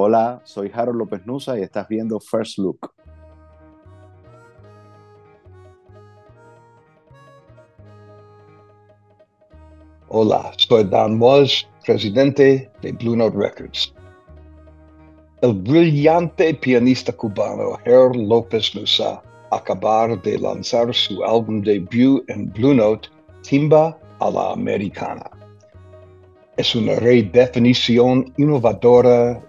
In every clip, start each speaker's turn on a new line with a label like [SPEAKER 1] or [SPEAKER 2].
[SPEAKER 1] Hola, soy Harold López Nusa y estás viendo First Look.
[SPEAKER 2] Hola, soy Dan Walsh, presidente de Blue Note Records. El brillante pianista cubano Harold López Nusa acabar de lanzar su álbum debut en Blue Note, Timba a la Americana. Es una redefinición innovadora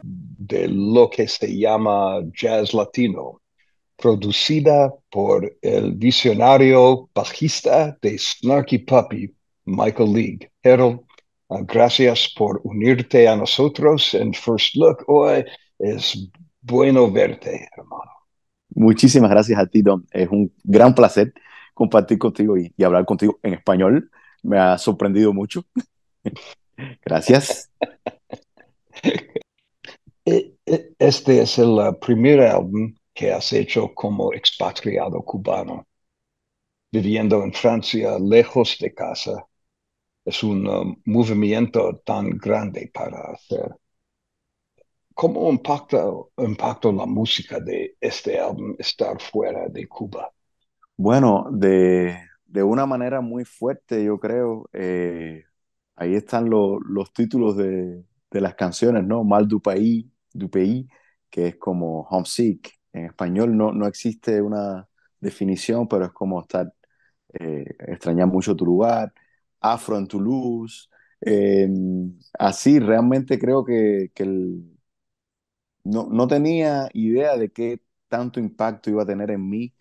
[SPEAKER 2] de lo que se llama jazz latino, producida por el visionario bajista de Snarky Puppy, Michael League. Harold, ah, gracias por unirte a nosotros en First Look hoy. Es bueno verte, hermano.
[SPEAKER 1] Muchísimas gracias a ti, Don. Es un gran placer compartir contigo y, y hablar contigo en español. Me ha sorprendido
[SPEAKER 2] mucho. gracias. E, este es el uh, primer álbum que has hecho como expatriado cubano, viviendo en Francia, lejos de casa. Es un uh, movimiento tan grande para hacer. ¿Cómo impacta, la música de este álbum estar fuera de Cuba? Bueno, de, de una manera muy fuerte, yo creo. Eh,
[SPEAKER 1] ahí están los títulos de, de, las canciones, ¿no? Mal du País, Dupey, que es como homesick. En español no, no existe una definición, pero es como estar, eh, extrañar mucho tu lugar, afro en Toulouse. Em, así, realmente creo que, que no, tenía idea de qué tanto impacto iba a tener en mí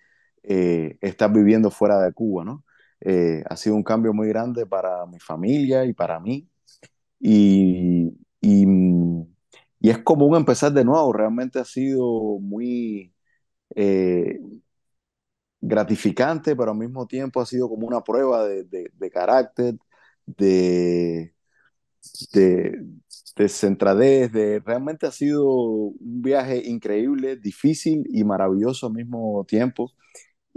[SPEAKER 1] eh, estar viviendo fuera de Cuba, ¿no? Eh, ha sido un cambio muy grande para mi familia y para mí. y, mm, y es común empezar de nuevo, realmente ha sido muy eh, gratificante, pero al mismo tiempo ha sido como una prueba de, carácter, de, de, centradez, de, realmente ha sido un viaje increíble, difícil y maravilloso al mismo tiempo.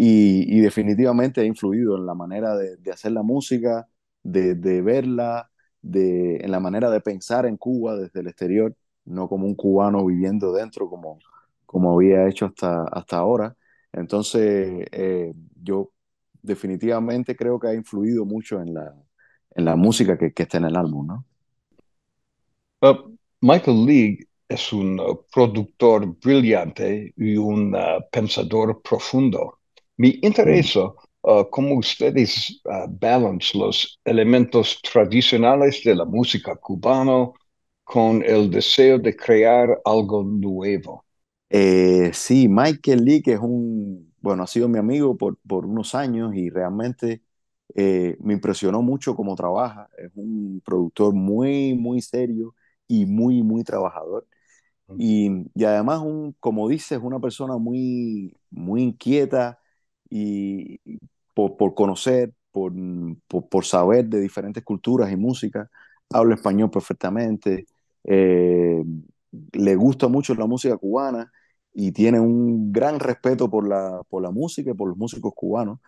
[SPEAKER 1] Y, definitivamente ha influido en la manera de, hacer la música, de, de verla, de, en la manera de pensar en Cuba desde el exterior no como un cubano viviendo dentro como, como había hecho hasta, hasta ahora. Entonces, eh, yo definitivamente creo que ha influido mucho en la, en la música que, que está en el álbum, ¿no?
[SPEAKER 2] Michael League es un productor brillante y un uh, pensador profundo. Me interesa mm. uh, cómo ustedes uh, balance los elementos tradicionales de la música cubana con el deseo de crear algo nuevo. Eh, sí, Michael Lee, que es un, bueno, ha sido mi
[SPEAKER 1] amigo por, por unos años y realmente eh, me impresionó mucho cómo trabaja. Es un productor muy, muy serio y muy, muy trabajador. y, y, además, un, como dices, una persona muy, muy inquieta y, por, por, conocer, por, por, por saber de diferentes culturas y música habla español perfectamente, eh, le gusta mucho la música cubana y tiene un gran respeto por la, por la música y por los músicos cubanos,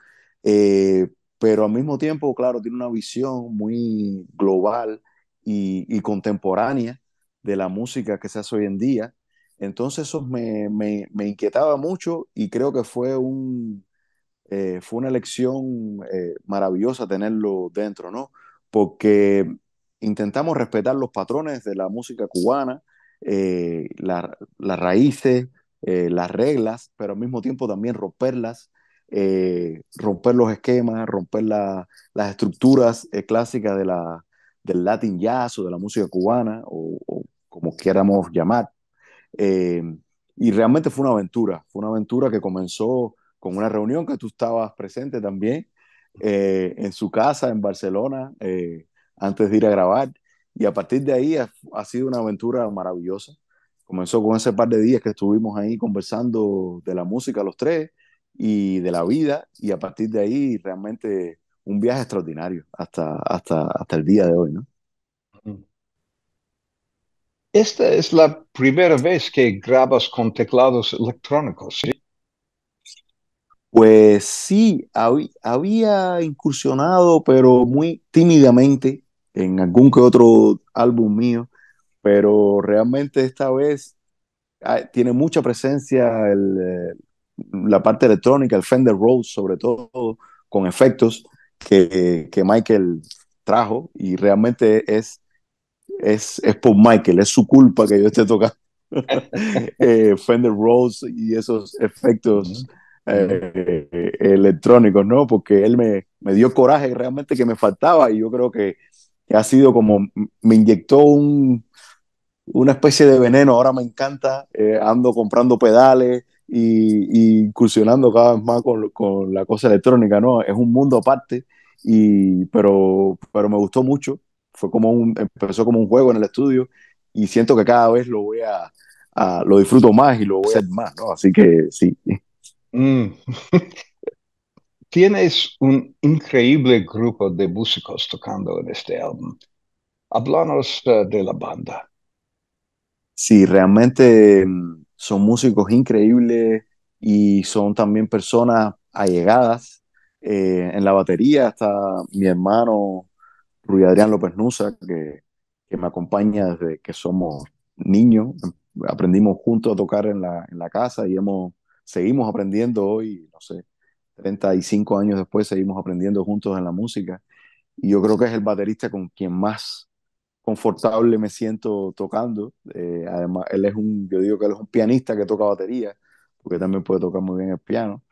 [SPEAKER 1] eh, pero al mismo tiempo, claro, tiene una visión muy global y, contemporánea de la música que se hace hoy en día. Entonces eso me, inquietaba mucho y creo que fue, un, eh, fue una elección maravillosa tenerlo dentro, ¿no? Porque intentamos respetar los patrones de la música cubana, eh, las raíces, eh, las reglas, pero al mismo tiempo también romperlas, eh, romper los esquemas, romper las estructuras clásicas de la, del Latin jazz o de la música cubana, o, como quieramos llamar. y realmente fue una aventura, fue una aventura que comenzó con una reunión que tú estabas presente también en su casa en Barcelona. Eh, antes de ir a grabar. Y a partir de ahí ha, sido una aventura maravillosa. Comenzó con ese par de días que estuvimos ahí conversando de la música los tres y de la vida. Y a partir de ahí realmente un viaje extraordinario hasta, hasta, hasta el día de hoy,
[SPEAKER 2] ¿no? Esta es la primera vez que grabas con teclados electrónicos, ¿sí? Pues
[SPEAKER 1] sí, había incursionado, pero muy tímidamente en algún que otro álbum mío, pero realmente esta vez ah, tiene mucha presencia eh, la parte electrónica, el Fender Rose sobre todo, con efectos que, Michael trajo y realmente es, es, por Michael, es su culpa que yo esté tocando eh, Fender Rose y esos efectos eh, electrónicos, ¿no? Porque él me, me, dio coraje realmente que me faltaba y yo creo que ha sido como, me inyectó un, una especie de veneno, ahora me encanta, eh, ando comprando pedales y, incursionando cada vez más con, la cosa electrónica, ¿no? Es un mundo aparte, y, pero, pero me gustó mucho, fue como un, empezó como un juego en el estudio y siento que cada vez lo voy a, lo disfruto más y lo voy a hacer más, ¿no? Así que sí.
[SPEAKER 2] Mm. Tienes un increíble grupo de músicos tocando en este álbum. Hablanos eh, de la banda.
[SPEAKER 1] Sí, realmente mm, son músicos increíbles y son también personas allegadas. Eh, en la batería está mi hermano Rui Adrián López Nusa, que, me acompaña desde que somos niños. Aprendimos juntos a tocar en la, en la casa y hemos, seguimos aprendiendo hoy, no sé, 35 años después seguimos aprendiendo juntos en la música. Y yo creo que es el baterista con quien más confortable me siento tocando. Eh, además, él es un, yo digo que él es un pianista que toca batería, porque también puede tocar muy bien el piano.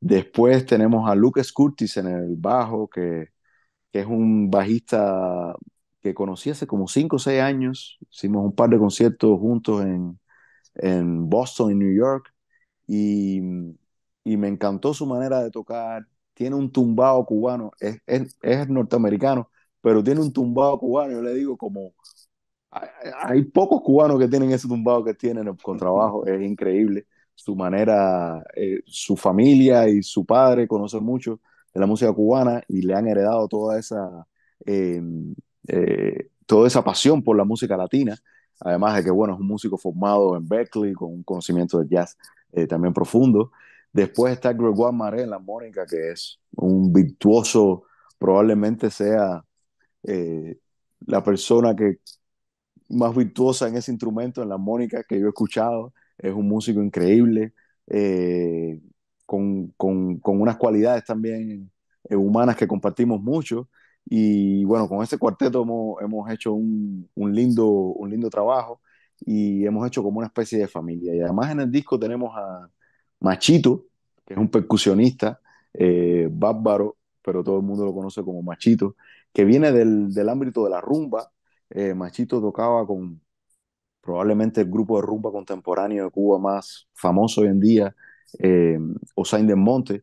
[SPEAKER 1] Después tenemos a Lucas Curtis en el bajo, que, es un bajista que conocí hace como 5 o 6 años. Hicimos un par de conciertos juntos en, en Boston y New York. Y y me encantó su manera de tocar. Tiene un tumbado cubano, es, es, es norteamericano, pero tiene un tumbado cubano. Yo le digo, como hay, pocos cubanos que tienen ese tumbado que tienen con trabajo, es increíble. Su manera, eh, su familia y su padre conocen mucho de la música cubana y le han heredado toda esa, em, eh, toda esa pasión por la música latina. Además de que, bueno, es un músico formado en Berkeley con un conocimiento de jazz eh, también profundo. Después está Gregoire Maré en la Mónica, que es un virtuoso, probablemente sea eh, la persona que más virtuosa en ese instrumento, en la Mónica, que yo he escuchado. Es un músico increíble, eh, con, con, con, unas cualidades también eh, humanas que compartimos mucho. Y bueno, con este cuarteto hemos, hemos hecho un, un, lindo, un lindo trabajo y hemos hecho como una especie de familia. Y además en el disco tenemos a, Machito, que es un percusionista eh, bárbaro, pero todo el mundo lo conoce como Machito, que viene del, ámbito de la rumba. Eh, Machito tocaba con probablemente el grupo de rumba contemporáneo de Cuba más famoso hoy en día, eh, Osain del Monte,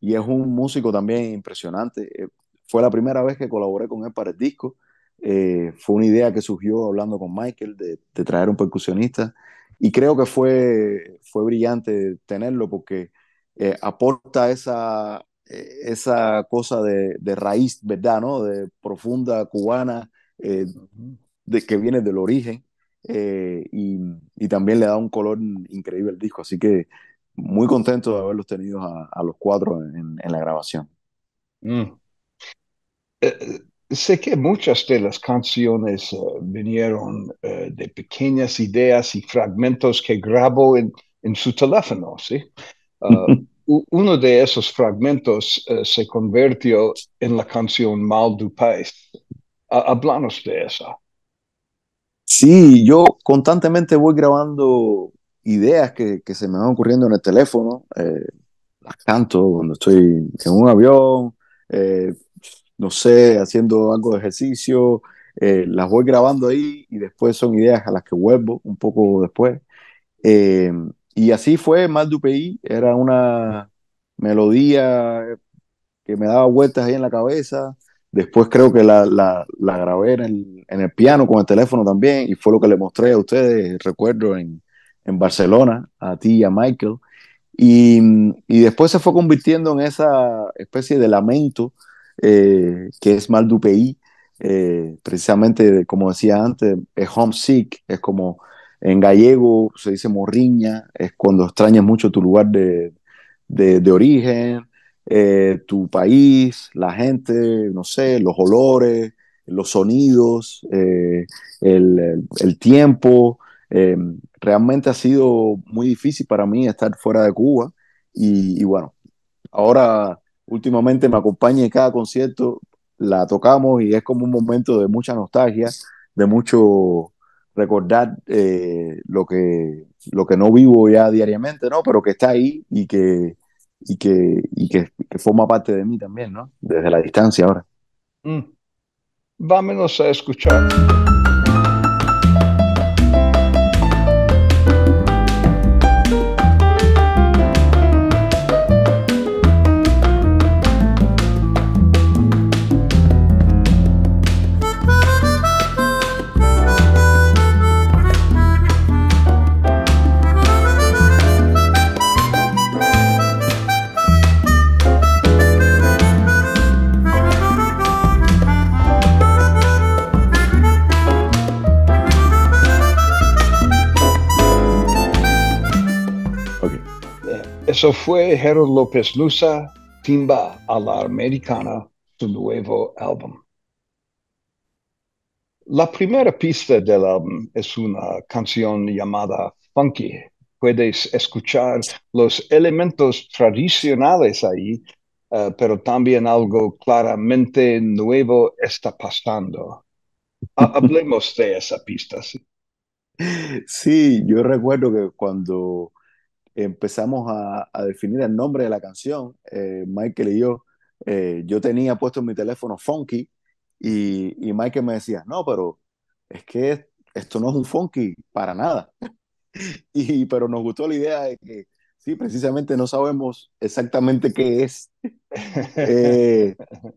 [SPEAKER 1] y es un músico también impresionante. fue la primera vez que colaboré con él para el disco. fue una idea que surgió hablando con Michael de, de traer un percusionista y creo que fue, fue brillante tenerlo porque eh, aporta esa, eh, esa cosa de, de, raíz, ¿verdad? ¿no? De profunda cubana, eh, de, que viene del origen. y, también le da un color increíble al disco. Así que muy contento de haberlos tenido a, los cuatro en, la grabación.
[SPEAKER 2] Mm sé que muchas de las canciones eh, vinieron eh, de pequeñas ideas y fragmentos que grabó en, en su teléfono, ¿sí? Ah, uno de esos fragmentos eh, se convirtió en la canción Mal du País. Hablanos de esa. Sí, yo constantemente voy grabando
[SPEAKER 1] ideas que, se me van ocurriendo en el teléfono. las canto cuando estoy en un avión, no sé, haciendo algo de ejercicio, eh, las voy grabando ahí y después son ideas a las que vuelvo un poco después. Eh, y así fue Mal du era una melodía que me daba vueltas ahí en la cabeza. Después creo que la, la, grabé en el, en el, piano con el teléfono también y fue lo que le mostré a ustedes, recuerdo, en, en Barcelona, a ti y a Michael. Y, y después se fue convirtiendo en esa especie de lamento eh, que es mal dupeí eh, precisamente como decía antes, es homesick, es como en gallego se dice morriña, es cuando extrañas mucho tu lugar de, origen, eh, tu país, la gente, no sé, los olores, los sonidos, el, tiempo. realmente ha sido muy difícil para mí estar fuera de Cuba y, y bueno, ahora últimamente me acompaña en cada concierto, la tocamos y es como un momento de mucha nostalgia, de mucho recordar eh, lo, que, lo que no vivo ya diariamente, ¿no? Pero que está ahí y que, y que, que, forma parte de mí también, ¿no? Desde la distancia ahora.
[SPEAKER 2] Mm. Vámonos a escuchar. Eso fue Harold López Luza, Timba a la Americana, su nuevo álbum. La primera pista del álbum es una canción llamada Funky. Puedes escuchar los elementos tradicionales ahí, eh, pero también algo claramente nuevo está pasando. Hablemos de esa pista. sí yo recuerdo
[SPEAKER 1] que cuando empezamos a, a, definir el nombre de la canción, eh, Michael y yo, eh, yo tenía puesto en mi teléfono Funky y, y, Michael me decía, no, pero es que esto no es un Funky para nada. y, pero nos gustó la idea de que, sí, precisamente no sabemos exactamente qué es. Eh,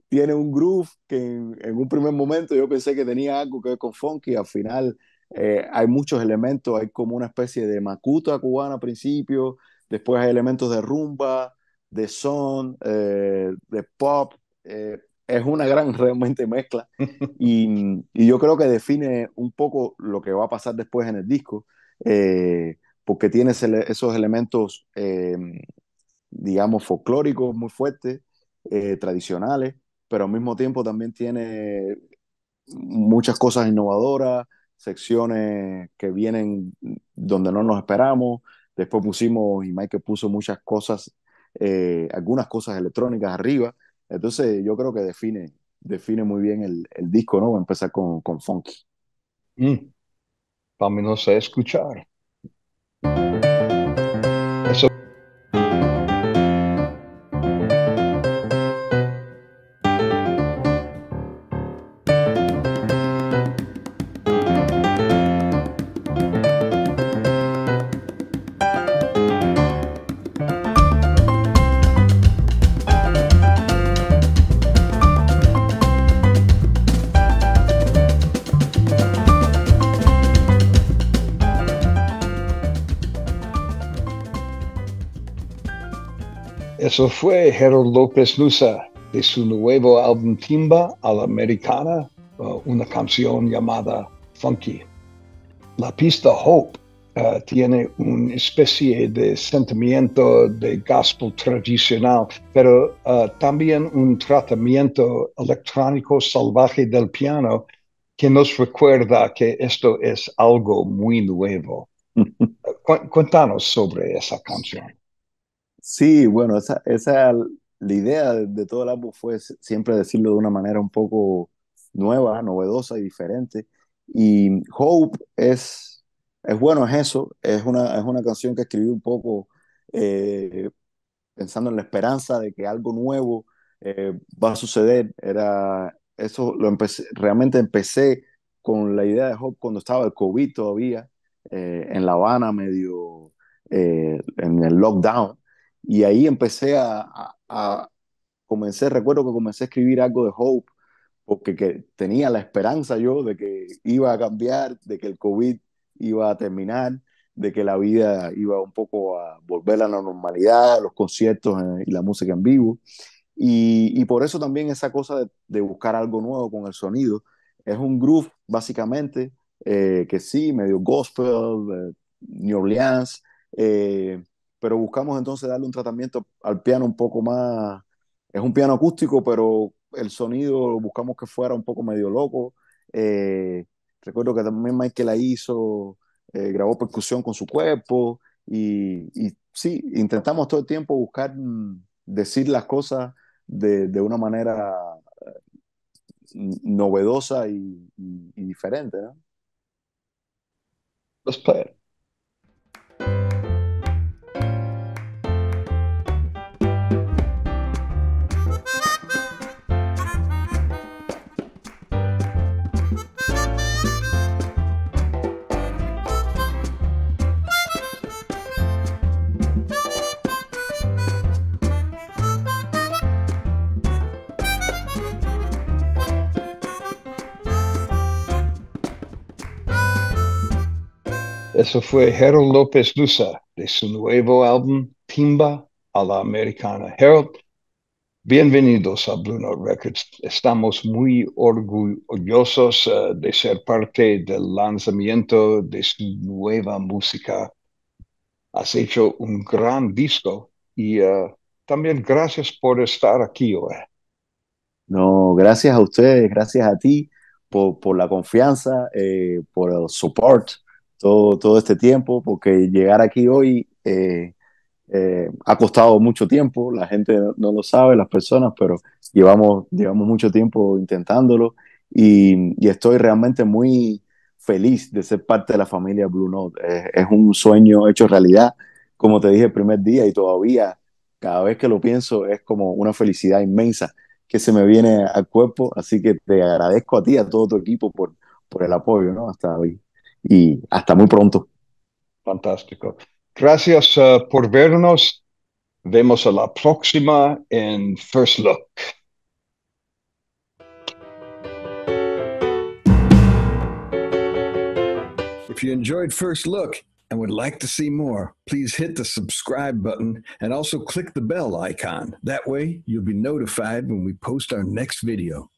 [SPEAKER 1] tiene un groove que en, en, un primer momento yo pensé que tenía algo que ver con Funky, al final eh, hay muchos elementos, hay como una especie de macuta cubana al principio, después hay elementos de rumba, de son, eh, de pop. Eh, es una gran realmente mezcla y, yo creo que define un poco lo que va a pasar después en el disco, porque tiene esos elementos, digamos, folclóricos muy fuertes, tradicionales, pero al mismo tiempo también tiene muchas cosas innovadoras, secciones que vienen donde no nos esperamos. Después pusimos, y Mike puso muchas cosas, eh, algunas cosas electrónicas arriba. Entonces yo creo que define, define muy bien el, disco, ¿no? empezar
[SPEAKER 2] con, con Funky. para mm. mí no sé escuchar. Eso Eso fue Harold López Nusa de su nuevo álbum Timba a la Americana, uh, una canción llamada Funky. La pista Hope uh, tiene una especie de sentimiento de gospel tradicional, pero uh, también un tratamiento electrónico salvaje del piano que nos recuerda que esto es algo muy nuevo. Cuéntanos sobre esa canción. Sí, bueno, esa, esa, la
[SPEAKER 1] idea de, todo el álbum fue siempre decirlo de una manera un poco nueva, novedosa y diferente. Y Hope es, es bueno, es eso, es una, es una canción que escribí un poco eh, pensando en la esperanza de que algo nuevo eh, va a suceder. Era, eso lo empecé, realmente empecé con la idea de Hope cuando estaba el COVID todavía, eh, en La Habana, medio en el lockdown. Y ahí empecé a, a, comencé, recuerdo que comencé a escribir algo de Hope, porque que tenía la esperanza yo de que iba a cambiar, de que el COVID iba a terminar, de que la vida iba un poco a volver a la normalidad, los conciertos eh, y la música en vivo. Y, y por eso también esa cosa de, de, buscar algo nuevo con el sonido. Es un groove, básicamente, eh, que sí, medio gospel, eh, New Orleans, pero buscamos entonces darle un tratamiento al piano un poco más, es un piano acústico, pero el sonido buscamos que fuera un poco medio loco. Eh, recuerdo que también Mike la hizo, eh, grabó percusión con su cuerpo y, sí, intentamos todo el tiempo buscar mm, decir las cosas de, de una manera eh, novedosa y, diferente. ¿no?
[SPEAKER 2] Let's play Eso fue Harold López Luza de su nuevo álbum Timba a la Americana. Harold, bienvenidos a Blue Note Records. Estamos muy orgullosos eh, de ser parte del lanzamiento de su nueva música. Has hecho un gran disco y eh, también gracias por estar aquí hoy.
[SPEAKER 1] No, gracias a ustedes, gracias a ti por, la confianza, eh, por el support todo, este tiempo, porque llegar aquí hoy eh, eh, ha costado mucho tiempo, la gente no lo sabe, las personas, pero llevamos, llevamos mucho tiempo intentándolo y, estoy realmente muy feliz de ser parte de la familia Blue Note. Es, un sueño hecho realidad, como te dije el primer día y todavía cada vez que lo pienso es como una felicidad inmensa que se me viene al cuerpo, así que te agradezco a ti, a todo tu equipo
[SPEAKER 2] por, por el apoyo ¿no? hasta hoy. y hasta muy pronto. Fantástico. Gracias uh, por vernos. Vemos a la próxima en First Look. If you enjoyed First Look and would like to see more, please hit the subscribe button and also click the bell icon. That way, you'll be notified when we post our next video.